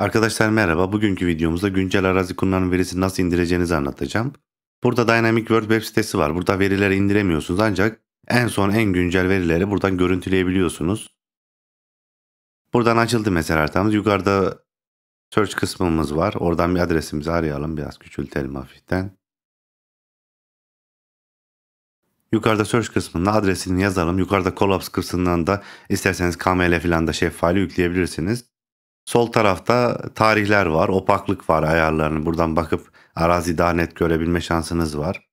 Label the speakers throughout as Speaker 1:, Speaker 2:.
Speaker 1: Arkadaşlar merhaba. Bugünkü videomuzda güncel arazi kullanım verisi nasıl indireceğinizi anlatacağım. Burada Dynamic World web sitesi var. Burada verileri indiremiyorsunuz ancak en son en güncel verileri buradan görüntüleyebiliyorsunuz. Buradan açıldı mesela haritamız. Yukarıda search kısmımız var. Oradan bir adresimizi arayalım. Biraz küçültelim hafiften. Yukarıda search kısmına adresini yazalım. Yukarıda Collapse kısmından da isterseniz KML falan da şef yükleyebilirsiniz. Sol tarafta tarihler var, opaklık var ayarlarını. Buradan bakıp arazi daha net görebilme şansınız var.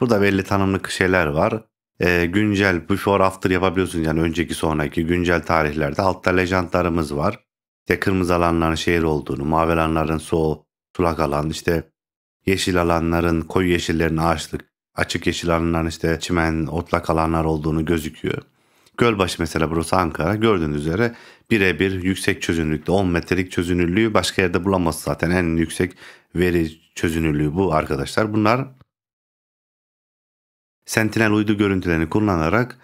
Speaker 1: Burada belli tanımlı şeyler var. E, güncel before after yapabiliyorsunuz yani önceki sonraki güncel tarihlerde. Altta lejantlarımız var. İşte kırmızı alanların şehir olduğunu, mavi alanların soğuk, sulak alan, işte yeşil alanların, koyu yeşillerin ağaçlık, açık yeşil alanların işte çimen, otlak alanlar olduğunu gözüküyor. Gölbaşı mesela burası Ankara. Gördüğünüz üzere birebir yüksek çözünürlükte 10 metrelik çözünürlüğü başka yerde bulamazsın zaten. En yüksek veri çözünürlüğü bu arkadaşlar. Bunlar Sentinel uydu görüntülerini kullanarak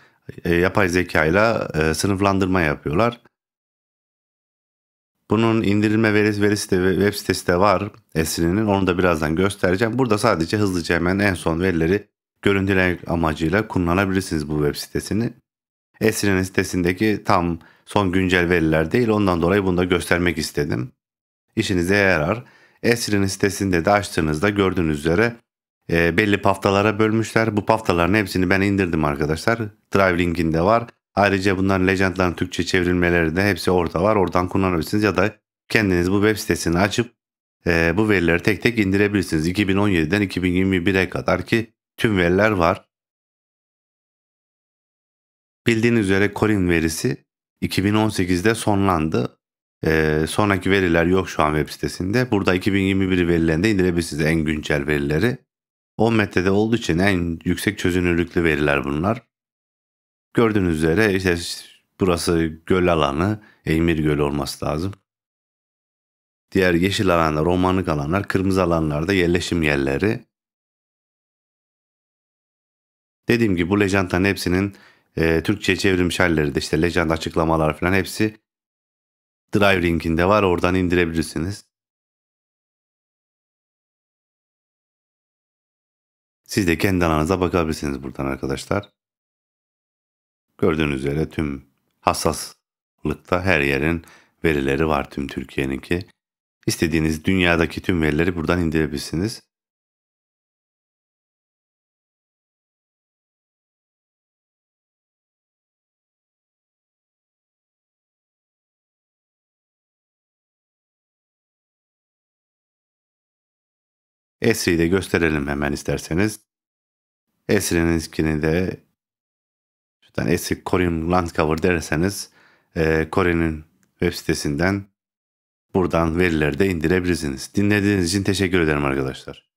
Speaker 1: e, yapay zeka ile sınıflandırma yapıyorlar. Bunun indirilme verisi, verisi de web sitesi de var Esrin'in. Onu da birazdan göstereceğim. Burada sadece hızlıca hemen en son verileri görüntülemek amacıyla kullanabilirsiniz bu web sitesini. Esrin'in sitesindeki tam son güncel veriler değil ondan dolayı bunu da göstermek istedim. İşinize yarar. Esrin'in sitesinde de açtığınızda gördüğünüz üzere e, belli paftalara bölmüşler. Bu paftaların hepsini ben indirdim arkadaşlar. Drive linkinde var. Ayrıca bunların Legend'ların Türkçe çevrilmeleri de hepsi orada var. Oradan kullanabilirsiniz ya da kendiniz bu web sitesini açıp e, bu verileri tek tek indirebilirsiniz. 2017'den 2021'e kadar ki tüm veriler var. Bildiğiniz üzere Corin verisi 2018'de sonlandı. Ee, sonraki veriler yok şu an web sitesinde. Burada 2021 verilerinde indirebilirsiniz en güncel verileri. 10 metrede olduğu için en yüksek çözünürlüklü veriler bunlar. Gördüğünüz üzere işte burası göl alanı, Emir
Speaker 2: Gölü olması lazım. Diğer yeşil alanlar, romanlık alanlar, kırmızı alanlarda yerleşim yerleri. Dediğim gibi bu
Speaker 1: lejantanın hepsinin e, Türkçe çevrilmiş halleri de işte lejand açıklamalar falan hepsi
Speaker 2: Drive Link'inde var oradan indirebilirsiniz. Siz de kendi alanınıza bakabilirsiniz buradan arkadaşlar. Gördüğünüz üzere tüm hassaslıkta her yerin verileri var tüm Türkiye'ninki. İstediğiniz dünyadaki tüm verileri buradan indirebilirsiniz. Esri'yi de gösterelim hemen isterseniz. Esri'ninkini de
Speaker 1: şuradan Esri Korean Landcover derseniz e, Kore'nin web sitesinden buradan verileri de indirebilirsiniz. Dinlediğiniz için teşekkür ederim arkadaşlar.